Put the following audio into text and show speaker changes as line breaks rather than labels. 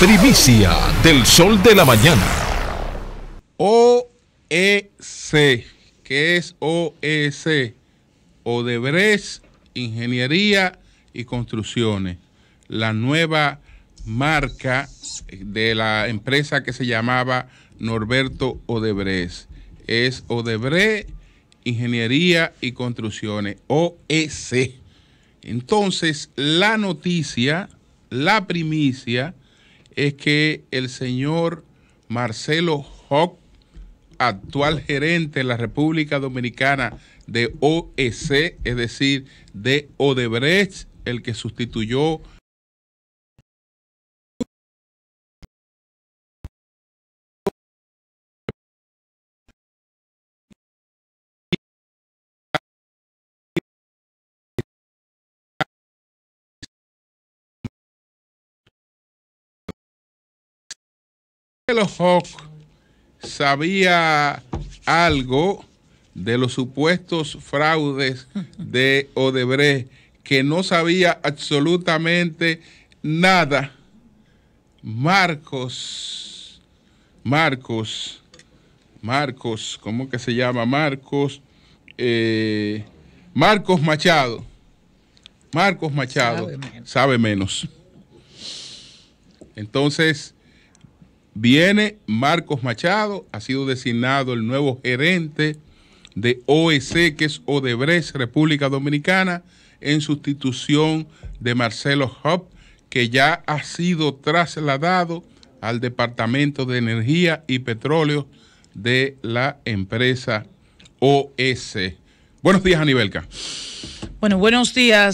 Primicia del Sol de la Mañana. OEC, que es OEC, Odebrecht, Ingeniería y Construcciones, la nueva marca de la empresa que se llamaba Norberto Odebrecht. Es Odebrecht, Ingeniería y Construcciones, OEC. Entonces, la noticia, la primicia, es que el señor Marcelo Hock, actual gerente de la República Dominicana de OEC, es decir, de Odebrecht, el que sustituyó los Hawk sabía algo de los supuestos fraudes de Odebrecht, que no sabía absolutamente nada. Marcos, Marcos, Marcos, ¿cómo que se llama? Marcos, eh, Marcos Machado, Marcos Machado, Sabe menos. Entonces, Viene Marcos Machado, ha sido designado el nuevo gerente de OEC, que es Odebrecht República Dominicana, en sustitución de Marcelo Hop, que ya ha sido trasladado al Departamento de Energía y Petróleo de la empresa OEC. Buenos días, Anibelca. Bueno, buenos días.